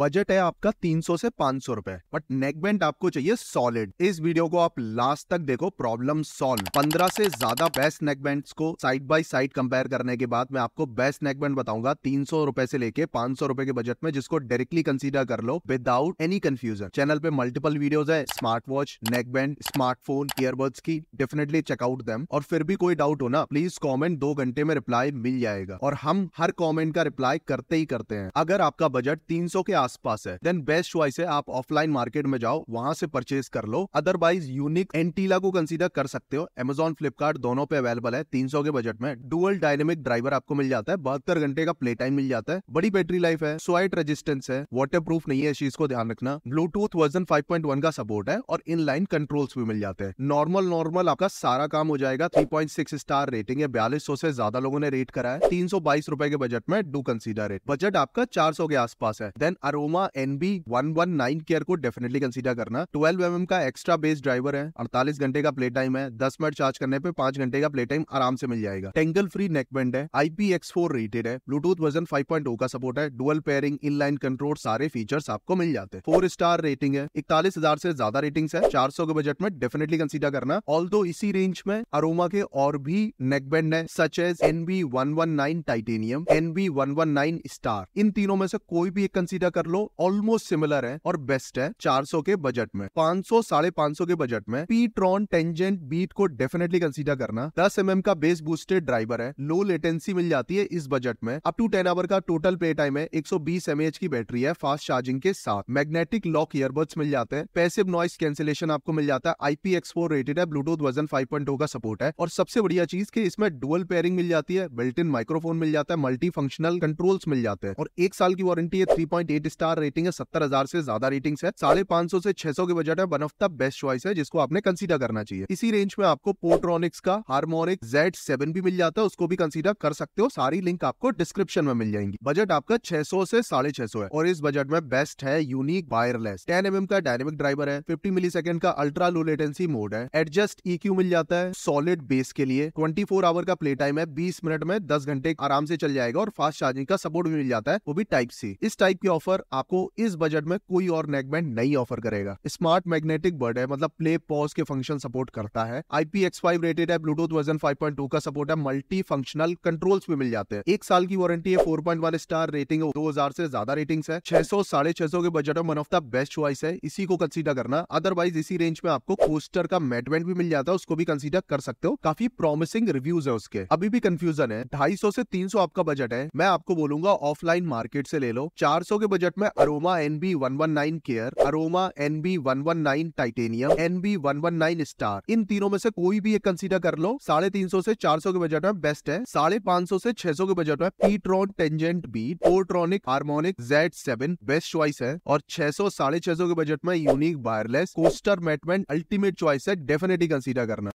budget है आपका 300 से 500 रुपए बट नेकबैंड आपको चाहिए सॉलिड इस वीडियो को आप लास्ट तक देखो प्रॉब्लम सॉल्व 15 से ज्यादा बेस्ट नेकबैंड को साइड बाय साइड कंपेयर करने के बाद मैं आपको बेस्ट नेकबैंड बताऊंगा तीन रुपए से लेके पांच रुपए के बजट में जिसको डायरेक्टली कंसिडर कर लो विदाउट एनी कंफ्यूजन चैनल पे मल्टीपल वीडियो है smart watch neckband smartphone earbuds की डेफिनेटली चेकआउट देम और फिर भी कोई डाउट हो ना प्लीज कॉमेंट दो घंटे में रिप्लाई मिल जाएगा और हम हर कॉमेंट का रिप्लाई करते ही करते हैं अगर आपका बजट तीन के आसपास है देन बेस्ट चॉइस है आप ऑफलाइन मार्केट में जाओ वहां से परचेज कर लो अदरवाइज यूनिक एंटीला को कंसीडर कर सकते हो एमेजॉन फ्लिपकार्ट दोनों पे अवेलेबल है तीन के बजट में डुअल डायनेमिक ड्राइवर आपको मिल जाता है बहत्तर घंटे का प्ले टाइम मिल जाता है बड़ी बैटरी लाइफ है स्वाइट रेजिस्टेंस है वाटर प्रूफ नहीं है इस चीज को ध्यान रखना ब्लूटूथ वर्जन फाइव का सपोर्ट है और इन लाइन कंट्रोल्स भी मिल जाते हैं नॉर्मल नॉर्मल आपका सारा काम हो जाएगा three point six star rating है बयालीस सौ से ज्यादा लोगों ने रेट करा है तीन रुपए के बजट में डू कंसीडर इट बजट आपका चार सौ के आसपास है then uh Aroma one nine care को डेफिनेटली कंसिडर करना ट्वेल्व एम का एक्स्ट्रा बेस ड्राइवर है अड़तालीस घंटे का प्ले टाइम है दस मिनट चार्ज करने पे पांच घंटे का प्ले टाइम आराम से मिल जाएगा टेंगल फ्री नेकबैंड है आईपी एक्स फोर रेटेड है ब्लूटूथ वर्जन फाइव 5.0 का सपोर्ट है dual pairing in line control सारे फीचर्स आपको मिल जाते हैं फोर स्टार रेटिंग है इकतालीस हजार से ज्यादा रेटिंग है 400 के बजट में डेफिनेटली कंसिडर करना ऑल इसी रेंज में अरोमा के और भी नेकबैंड है such as N B one one nine titanium N B one one nine star इन तीनों में से कोई भी एक कंसिडर कर लो ऑलमोस्ट सिमिलर है और बेस्ट है 400 के बजट में 500 सौ साढ़े पांच के बजट में पी ट्रॉन टेंजेंट बीट को डेफिनेटली कंसीडर करना दस एम mm का बेस बूस्टेड ड्राइवर है लो लेटेंसी मिल जाती है इस बजट में अप टू टेन आवर का टोटल पे टाइम है 120 एमएएच की बैटरी है फास्ट चार्जिंग के साथ मैग्नेटिक लॉक ईयरबड्स मिल जाते हैं पैसिव नॉइस कैंसिलेशन आपको मिल जाता है आईपी एक्सपोर रेटेड है ब्लूटूथ वर्जन 5.0 का सपोर्ट है और सबसे बढ़िया चीज की इसमें डुअल पेयरिंग मिल जाती है बिल्ट इन माइक्रोफोन मिल जाता है मल्टी फंक्शनल कंट्रोल्स मिल जाते हैं और एक साल की वारंटी है थ्री पॉइंट स्टार रेटिंग है सत्तर हजार से ज्यादा रेटिंग है साढ़े पांच सौ से छह सौ के बजट है one of the best choice है जिसको आपने कंसिडर करना चाहिए इसी रेंज में आपको पोट्रॉनिक्स का हार्मोनिक जेड सेवन भी मिल जाता है उसको भी कंसिडर कर सकते हो सारी लिंक आपको डिस्क्रिप्शन में मिल जाएंगी बजट आपका छह सौ से साढ़े छह सौ है और इस बजट में बेस्ट है यूनिक वायरलेस टेन एम का डायनेमिक ड्राइवर है फिफ्टी मिली का अल्ट्रा लो लेटेंसी मोड है एडजस्ट ई e मिल जाता है सॉलिड बेस के लिए ट्वेंटी फोर आवर का प्ले टाइम है बीस मिनट में दस घंटे आराम से चल जाएगा और फास्ट चार्जिंग का सपोर्ट भी मिल जाता है वो भी टाइप सी इस टाइप की ऑफर आपको इस बजट में कोई और नेकबैंड नहीं ऑफर करेगा स्मार्ट मैग्नेटिक बर्ड है मतलब प्ले पॉज के फंक्शन सपोर्ट करता है आईपी एक्स फाइव रेटेड है ब्लूटूथ वर्जन टू का सपोर्ट है मल्टी फंक्शनल कंट्रोल्स भी मिल जाते हैं एक साल की वारंटी है वन स्टार रेटिंग है दो हजार से ज्यादा रेटिंग है छह सौ साढ़े छह सौ के बजट में one of the best choice है इसी को कंसिडर करना अदरवाइज इसी रेंज में आपको कोस्टर का मेटमेंट भी मिल जाता है उसको भी कंसिडर कर सकते हो काफी प्रॉमिसिंग रिव्यूज है उसके अभी भी कंफ्यूजन है ढाई से तीन आपका बजट है मैं आपको बोलूंगा ऑफलाइन मार्केट से ले लो चार के बजट बजट में Aroma N B one one nine care Aroma N B one one nine titanium N B one one nine star इन तीनों में से कोई भी एक कंसीडर कर लो साढ़े तीन सौ से चार सौ के बजट में बेस्ट है साढ़े पांच सौ से छह सौ के बजट में pTron tangent B Portronics harmonic Z seven best choice है और छह सौ साढ़े छह सौ के बजट में यूनिक वायरलेस कोस्टर मेटमेंट अल्टीमेट चॉइस है डेफिनेटली कंसिडर करना